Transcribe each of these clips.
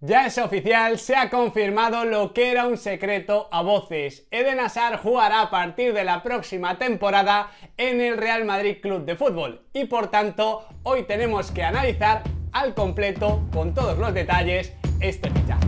Ya es oficial, se ha confirmado lo que era un secreto a voces. Eden Hazard jugará a partir de la próxima temporada en el Real Madrid Club de Fútbol y por tanto hoy tenemos que analizar al completo con todos los detalles este fichaje.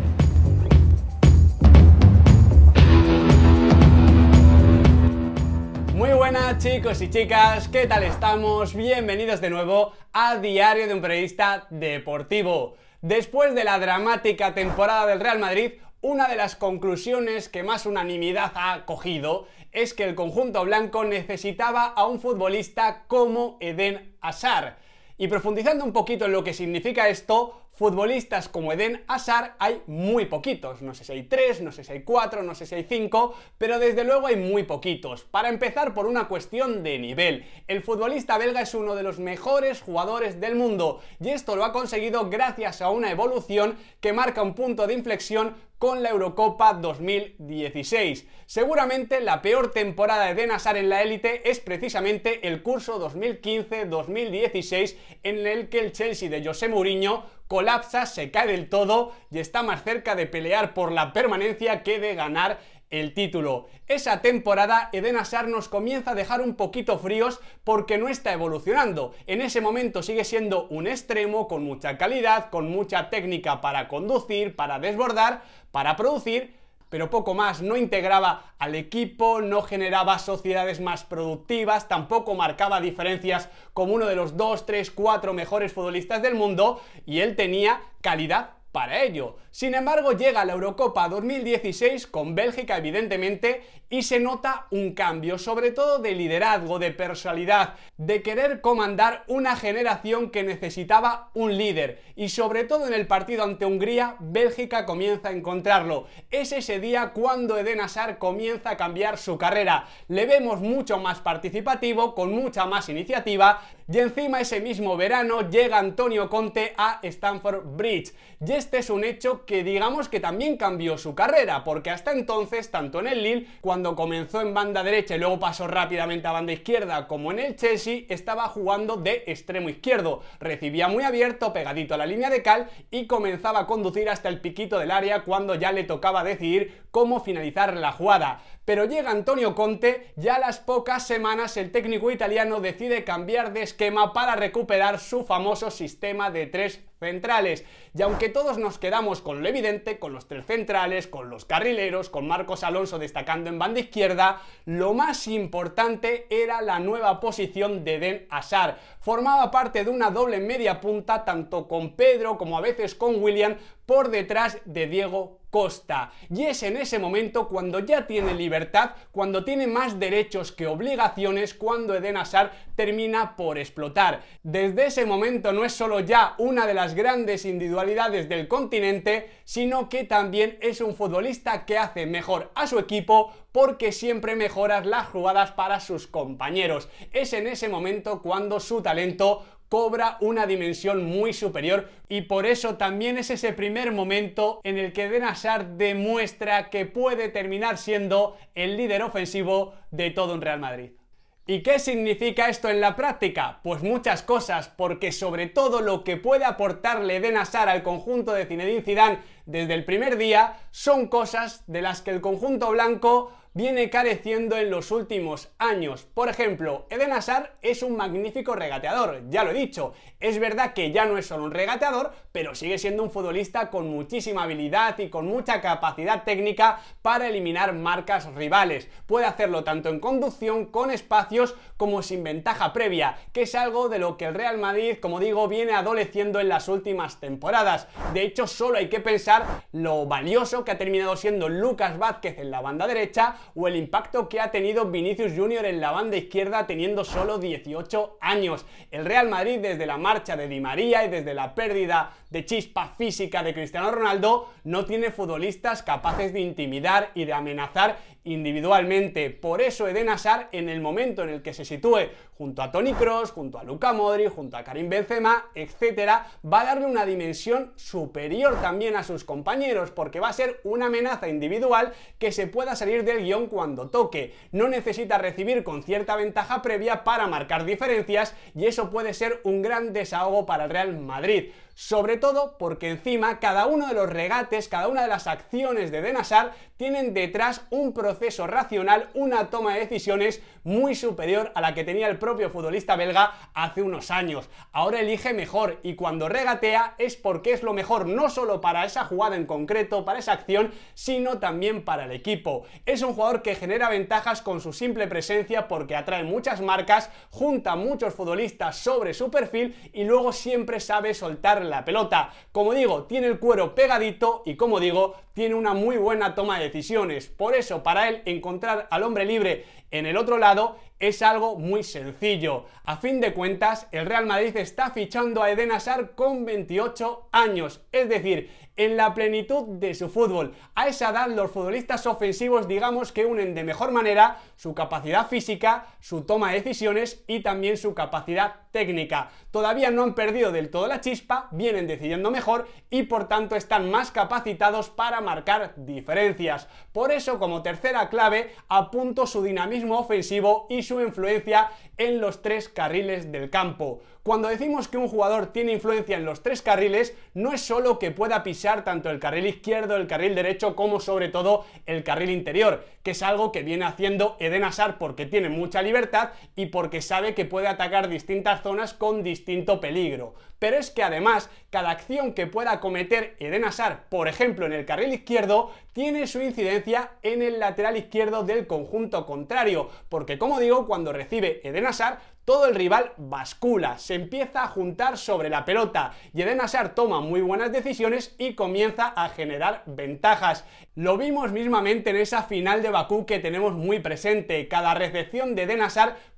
Muy buenas chicos y chicas, ¿qué tal estamos? Bienvenidos de nuevo a Diario de un Periodista Deportivo. Después de la dramática temporada del Real Madrid, una de las conclusiones que más unanimidad ha cogido es que el conjunto blanco necesitaba a un futbolista como Eden Hazard. Y profundizando un poquito en lo que significa esto, futbolistas como Eden Hazard hay muy poquitos. No sé si hay tres, no sé si hay cuatro, no sé si hay cinco, pero desde luego hay muy poquitos. Para empezar, por una cuestión de nivel. El futbolista belga es uno de los mejores jugadores del mundo y esto lo ha conseguido gracias a una evolución que marca un punto de inflexión con la Eurocopa 2016. Seguramente la peor temporada de Eden Hazard en la élite es precisamente el curso 2015-2016 en el que el Chelsea de José Mourinho colapsa, se cae del todo y está más cerca de pelear por la permanencia que de ganar el título. Esa temporada Eden Hazard nos comienza a dejar un poquito fríos porque no está evolucionando. En ese momento sigue siendo un extremo con mucha calidad, con mucha técnica para conducir, para desbordar, para producir, pero poco más. No integraba al equipo, no generaba sociedades más productivas, tampoco marcaba diferencias como uno de los dos tres cuatro mejores futbolistas del mundo y él tenía calidad para ello. Sin embargo, llega la Eurocopa 2016 con Bélgica, evidentemente, y se nota un cambio, sobre todo de liderazgo, de personalidad, de querer comandar una generación que necesitaba un líder. Y sobre todo en el partido ante Hungría, Bélgica comienza a encontrarlo. Es ese día cuando Eden Hazard comienza a cambiar su carrera. Le vemos mucho más participativo, con mucha más iniciativa, y encima ese mismo verano llega Antonio Conte a Stanford Bridge este es un hecho que digamos que también cambió su carrera, porque hasta entonces, tanto en el Lille, cuando comenzó en banda derecha y luego pasó rápidamente a banda izquierda, como en el Chelsea, estaba jugando de extremo izquierdo. Recibía muy abierto, pegadito a la línea de cal y comenzaba a conducir hasta el piquito del área cuando ya le tocaba decidir cómo finalizar la jugada. Pero llega Antonio Conte, ya a las pocas semanas el técnico italiano decide cambiar de esquema para recuperar su famoso sistema de 3 centrales. Y aunque todos nos quedamos con lo evidente, con los tres centrales, con los carrileros, con Marcos Alonso destacando en banda izquierda, lo más importante era la nueva posición de Den Hazard. Formaba parte de una doble media punta tanto con Pedro como a veces con William por detrás de Diego Costa. Y es en ese momento cuando ya tiene libertad, cuando tiene más derechos que obligaciones, cuando Eden Hazard termina por explotar. Desde ese momento no es solo ya una de las grandes individualidades del continente, sino que también es un futbolista que hace mejor a su equipo porque siempre mejoras las jugadas para sus compañeros. Es en ese momento cuando su talento cobra una dimensión muy superior y por eso también es ese primer momento en el que Nazar demuestra que puede terminar siendo el líder ofensivo de todo un Real Madrid. ¿Y qué significa esto en la práctica? Pues muchas cosas, porque sobre todo lo que puede aportarle Nazar al conjunto de Zinedine Zidane desde el primer día son cosas de las que el conjunto blanco viene careciendo en los últimos años. Por ejemplo, Eden Hazard es un magnífico regateador, ya lo he dicho. Es verdad que ya no es solo un regateador, pero sigue siendo un futbolista con muchísima habilidad y con mucha capacidad técnica para eliminar marcas rivales. Puede hacerlo tanto en conducción, con espacios, como sin ventaja previa, que es algo de lo que el Real Madrid, como digo, viene adoleciendo en las últimas temporadas. De hecho, solo hay que pensar lo valioso que ha terminado siendo Lucas Vázquez en la banda derecha o el impacto que ha tenido Vinicius Jr. en la banda izquierda teniendo solo 18 años. El Real Madrid desde la marcha de Di María y desde la pérdida de chispa física de Cristiano Ronaldo no tiene futbolistas capaces de intimidar y de amenazar individualmente. Por eso Eden Hazard, en el momento en el que se sitúe junto a Tony Cross, junto a Luca Modri, junto a Karim Benzema, etcétera, va a darle una dimensión superior también a sus compañeros, porque va a ser una amenaza individual que se pueda salir del guión cuando toque. No necesita recibir con cierta ventaja previa para marcar diferencias y eso puede ser un gran desahogo para el Real Madrid sobre todo porque encima cada uno de los regates, cada una de las acciones de Denasar tienen detrás un proceso racional, una toma de decisiones muy superior a la que tenía el propio futbolista belga hace unos años. Ahora elige mejor y cuando regatea es porque es lo mejor no solo para esa jugada en concreto, para esa acción, sino también para el equipo. Es un jugador que genera ventajas con su simple presencia porque atrae muchas marcas, junta muchos futbolistas sobre su perfil y luego siempre sabe soltar la pelota. Como digo, tiene el cuero pegadito y como digo, tiene una muy buena toma de decisiones. Por eso, para él, encontrar al hombre libre en el otro lado es algo muy sencillo. A fin de cuentas, el Real Madrid está fichando a Eden Hazard con 28 años, es decir, en la plenitud de su fútbol. A esa edad los futbolistas ofensivos digamos que unen de mejor manera su capacidad física, su toma de decisiones y también su capacidad técnica. Todavía no han perdido del todo la chispa, vienen decidiendo mejor y por tanto están más capacitados para marcar diferencias. Por eso como tercera clave apunto su dinamismo ofensivo y su influencia en los tres carriles del campo. Cuando decimos que un jugador tiene influencia en los tres carriles, no es solo que pueda pisar tanto el carril izquierdo, el carril derecho, como sobre todo el carril interior, que es algo que viene haciendo Eden Hazard porque tiene mucha libertad y porque sabe que puede atacar distintas zonas con distinto peligro. Pero es que además, cada acción que pueda cometer Eden Hazard, por ejemplo en el carril izquierdo, tiene su incidencia en el lateral izquierdo del conjunto contrario, porque como digo, cuando recibe Eden Hazard, todo el rival bascula, se empieza a juntar sobre la pelota y Eden toma muy buenas decisiones y comienza a generar ventajas. Lo vimos mismamente en esa final de Bakú que tenemos muy presente. Cada recepción de Eden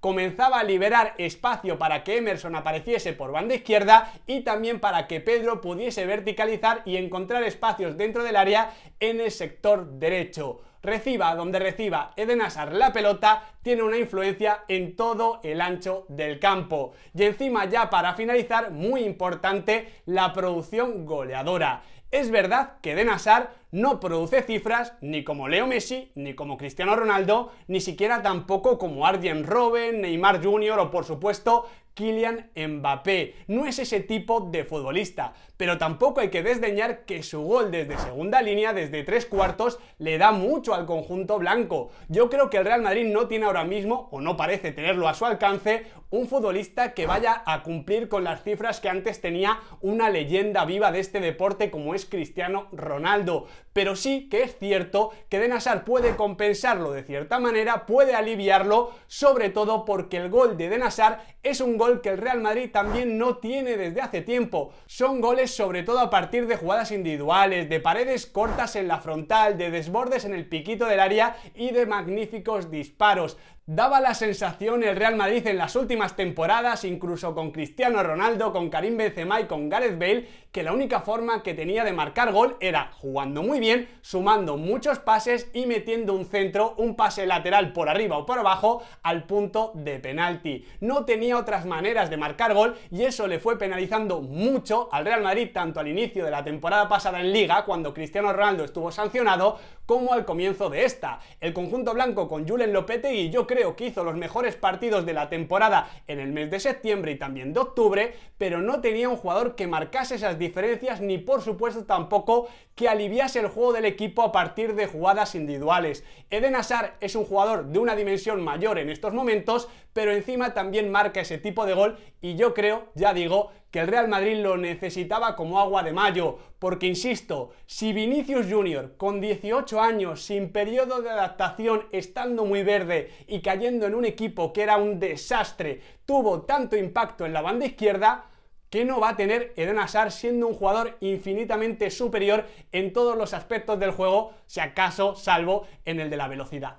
comenzaba a liberar espacio para que Emerson apareciese por banda izquierda y también para que Pedro pudiese verticalizar y encontrar espacios dentro del área en el sector derecho reciba donde reciba Eden Hazard la pelota, tiene una influencia en todo el ancho del campo. Y encima ya para finalizar, muy importante, la producción goleadora. Es verdad que Eden Hazard no produce cifras ni como Leo Messi, ni como Cristiano Ronaldo, ni siquiera tampoco como Arjen Robben, Neymar Jr. o por supuesto Kylian Mbappé. No es ese tipo de futbolista, pero tampoco hay que desdeñar que su gol desde segunda línea, desde tres cuartos, le da mucho al conjunto blanco. Yo creo que el Real Madrid no tiene ahora mismo, o no parece tenerlo a su alcance, un futbolista que vaya a cumplir con las cifras que antes tenía una leyenda viva de este deporte como es Cristiano Ronaldo pero sí que es cierto que Denasar puede compensarlo de cierta manera, puede aliviarlo, sobre todo porque el gol de Denasar es un gol que el Real Madrid también no tiene desde hace tiempo. Son goles sobre todo a partir de jugadas individuales, de paredes cortas en la frontal, de desbordes en el piquito del área y de magníficos disparos. Daba la sensación el Real Madrid en las últimas temporadas, incluso con Cristiano Ronaldo, con Karim Benzema y con Gareth Bale, que la única forma que tenía de marcar gol era jugando muy bien, sumando muchos pases y metiendo un centro, un pase lateral por arriba o por abajo al punto de penalti. No tenía otras maneras de marcar gol y eso le fue penalizando mucho al Real Madrid tanto al inicio de la temporada pasada en Liga, cuando Cristiano Ronaldo estuvo sancionado, como al comienzo de esta. El conjunto blanco con Lopete Lopetegui yo creo que hizo los mejores partidos de la temporada en el mes de septiembre y también de octubre, pero no tenía un jugador que marcase esas diferencias ni por supuesto tampoco que aliviase el juego del equipo a partir de jugadas individuales. Eden Hazard es un jugador de una dimensión mayor en estos momentos, pero encima también marca ese tipo de gol y yo creo, ya digo, que el Real Madrid lo necesitaba como agua de mayo, porque insisto, si Vinicius Jr. con 18 años, sin periodo de adaptación, estando muy verde y cayendo en un equipo que era un desastre, tuvo tanto impacto en la banda izquierda, que no va a tener Eden Hazard siendo un jugador infinitamente superior en todos los aspectos del juego, si acaso salvo en el de la velocidad.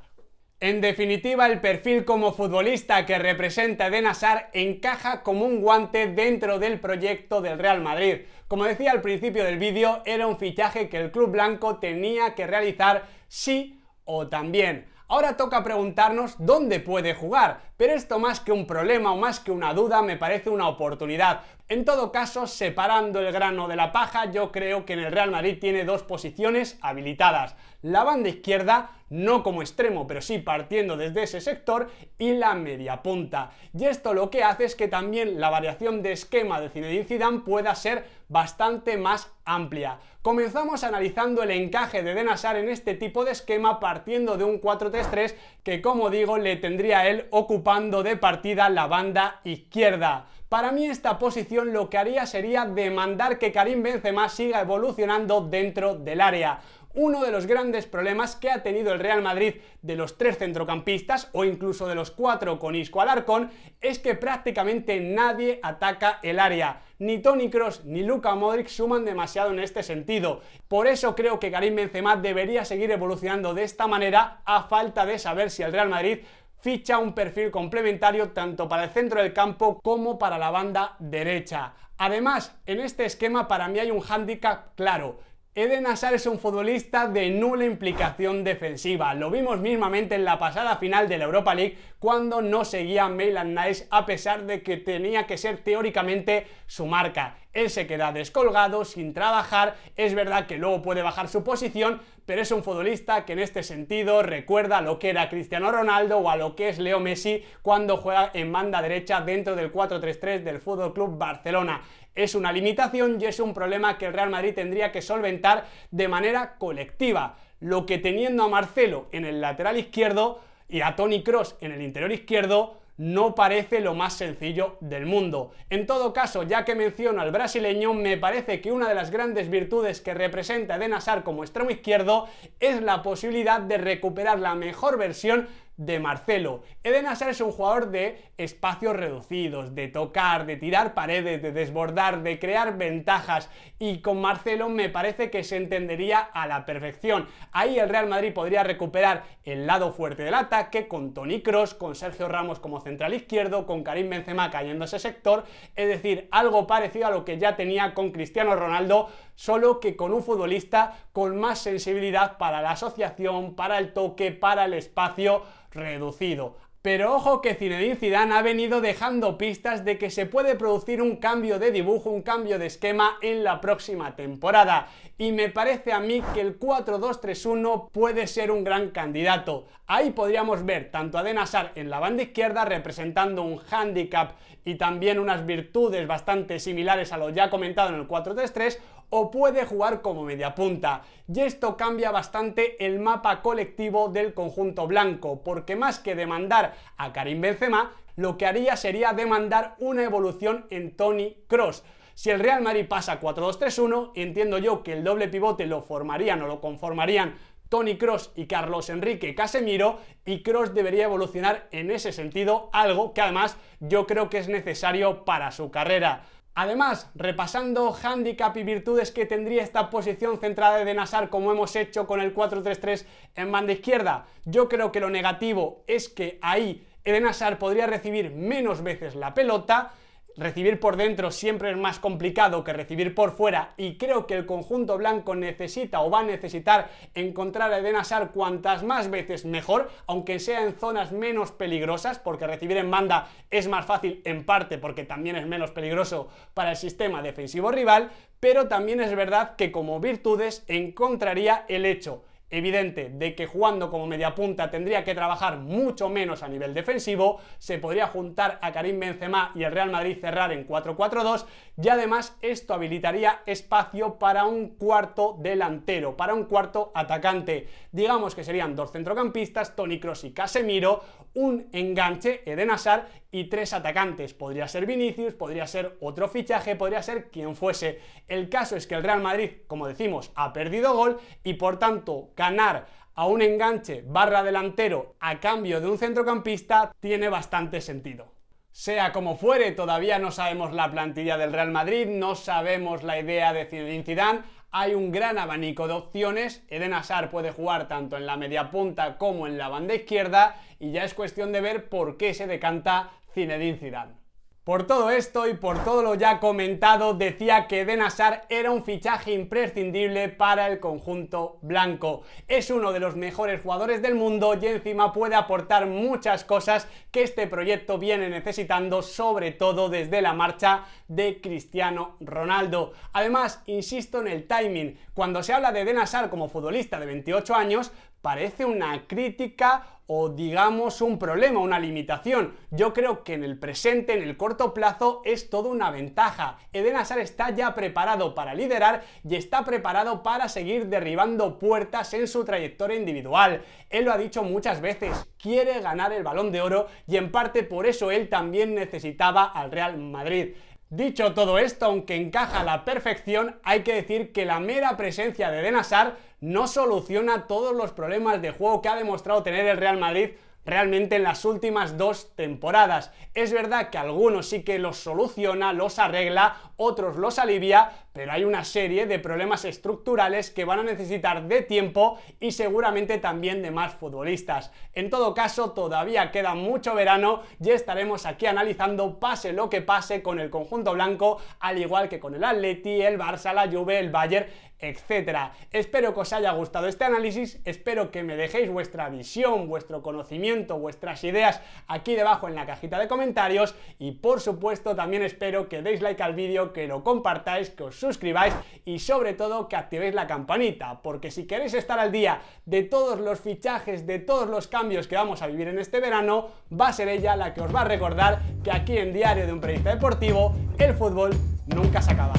En definitiva, el perfil como futbolista que representa De Nazar encaja como un guante dentro del proyecto del Real Madrid. Como decía al principio del vídeo, era un fichaje que el club blanco tenía que realizar sí o también. Ahora toca preguntarnos dónde puede jugar esto más que un problema o más que una duda me parece una oportunidad. En todo caso, separando el grano de la paja, yo creo que en el Real Madrid tiene dos posiciones habilitadas. La banda izquierda, no como extremo, pero sí partiendo desde ese sector, y la media punta. Y esto lo que hace es que también la variación de esquema de Zinedine pueda ser bastante más amplia. Comenzamos analizando el encaje de Denasar en este tipo de esquema partiendo de un 4-3-3 que, como digo, le tendría él ocupado de partida la banda izquierda. Para mí esta posición lo que haría sería demandar que Karim Benzema siga evolucionando dentro del área uno de los grandes problemas que ha tenido el Real Madrid de los tres centrocampistas o incluso de los cuatro con Isco Alarcón es que prácticamente nadie ataca el área. Ni Tony Cross ni Luka Modric suman demasiado en este sentido. Por eso creo que Karim Benzema debería seguir evolucionando de esta manera a falta de saber si el Real Madrid ficha un perfil complementario tanto para el centro del campo como para la banda derecha. Además, en este esquema para mí hay un hándicap claro. Eden Hazard es un futbolista de nula implicación defensiva. Lo vimos mismamente en la pasada final de la Europa League cuando no seguía Milan Nice a pesar de que tenía que ser teóricamente su marca. Él se queda descolgado, sin trabajar, es verdad que luego puede bajar su posición, pero es un futbolista que en este sentido recuerda a lo que era Cristiano Ronaldo o a lo que es Leo Messi cuando juega en banda derecha dentro del 4-3-3 del Fútbol Club Barcelona. Es una limitación y es un problema que el Real Madrid tendría que solventar de manera colectiva. Lo que teniendo a Marcelo en el lateral izquierdo y a Tony Cross en el interior izquierdo, no parece lo más sencillo del mundo. En todo caso, ya que menciono al brasileño, me parece que una de las grandes virtudes que representa Eden como extremo izquierdo es la posibilidad de recuperar la mejor versión de Marcelo. Eden Hazard es un jugador de espacios reducidos, de tocar, de tirar paredes, de desbordar, de crear ventajas y con Marcelo me parece que se entendería a la perfección. Ahí el Real Madrid podría recuperar el lado fuerte del ataque con Toni Kroos, con Sergio Ramos como central izquierdo, con Karim Benzema cayendo ese sector, es decir, algo parecido a lo que ya tenía con Cristiano Ronaldo solo que con un futbolista con más sensibilidad para la asociación, para el toque, para el espacio reducido. Pero ojo que Zinedine Zidane ha venido dejando pistas de que se puede producir un cambio de dibujo, un cambio de esquema en la próxima temporada. Y me parece a mí que el 4-2-3-1 puede ser un gran candidato. Ahí podríamos ver tanto a denasar en la banda izquierda representando un handicap y también unas virtudes bastante similares a lo ya comentado en el 4-3-3 o puede jugar como mediapunta. Y esto cambia bastante el mapa colectivo del conjunto blanco, porque más que demandar a Karim Benzema, lo que haría sería demandar una evolución en Tony Cross. Si el Real Madrid pasa 4-2-3-1, entiendo yo que el doble pivote lo formarían o lo conformarían Tony Cross y Carlos Enrique Casemiro y Cross debería evolucionar en ese sentido, algo que además yo creo que es necesario para su carrera. Además, repasando hándicap y virtudes que tendría esta posición centrada de Nasar como hemos hecho con el 4-3-3 en banda izquierda, yo creo que lo negativo es que ahí Eden Hazard podría recibir menos veces la pelota, Recibir por dentro siempre es más complicado que recibir por fuera y creo que el conjunto blanco necesita o va a necesitar encontrar a Eden cuantas más veces mejor, aunque sea en zonas menos peligrosas, porque recibir en banda es más fácil en parte porque también es menos peligroso para el sistema defensivo rival, pero también es verdad que como virtudes encontraría el hecho evidente de que jugando como mediapunta tendría que trabajar mucho menos a nivel defensivo, se podría juntar a Karim Benzema y el Real Madrid cerrar en 4-4-2 y además esto habilitaría espacio para un cuarto delantero, para un cuarto atacante. Digamos que serían dos centrocampistas, Toni Kroos y Casemiro, un enganche, Eden Hazard y tres atacantes. Podría ser Vinicius, podría ser otro fichaje, podría ser quien fuese. El caso es que el Real Madrid, como decimos, ha perdido gol y por tanto ganar a un enganche barra delantero a cambio de un centrocampista tiene bastante sentido. Sea como fuere, todavía no sabemos la plantilla del Real Madrid, no sabemos la idea de Zinedine Zidane, hay un gran abanico de opciones, Eden Hazard puede jugar tanto en la media punta como en la banda izquierda y ya es cuestión de ver por qué se decanta Zinedine Zidane. Por todo esto y por todo lo ya comentado, decía que Denasar era un fichaje imprescindible para el conjunto blanco. Es uno de los mejores jugadores del mundo y encima puede aportar muchas cosas que este proyecto viene necesitando, sobre todo desde la marcha de Cristiano Ronaldo. Además, insisto en el timing. Cuando se habla de Denasar como futbolista de 28 años, parece una crítica o digamos un problema, una limitación. Yo creo que en el presente, en el corto plazo, es toda una ventaja. Eden Hazard está ya preparado para liderar y está preparado para seguir derribando puertas en su trayectoria individual. Él lo ha dicho muchas veces, quiere ganar el Balón de Oro y en parte por eso él también necesitaba al Real Madrid. Dicho todo esto, aunque encaja a la perfección, hay que decir que la mera presencia de Eden Hazard no soluciona todos los problemas de juego que ha demostrado tener el Real Madrid realmente en las últimas dos temporadas. Es verdad que algunos sí que los soluciona, los arregla, otros los alivia, pero hay una serie de problemas estructurales que van a necesitar de tiempo y seguramente también de más futbolistas. En todo caso, todavía queda mucho verano y estaremos aquí analizando pase lo que pase con el conjunto blanco, al igual que con el Atleti, el Barça, la Juve, el Bayern, etcétera. Espero que os haya gustado este análisis, espero que me dejéis vuestra visión, vuestro conocimiento, vuestras ideas aquí debajo en la cajita de comentarios y por supuesto también espero que deis like al vídeo, que lo compartáis, que os suscribáis y sobre todo que activéis la campanita, porque si queréis estar al día de todos los fichajes, de todos los cambios que vamos a vivir en este verano, va a ser ella la que os va a recordar que aquí en Diario de un Periodista Deportivo el fútbol nunca se acaba.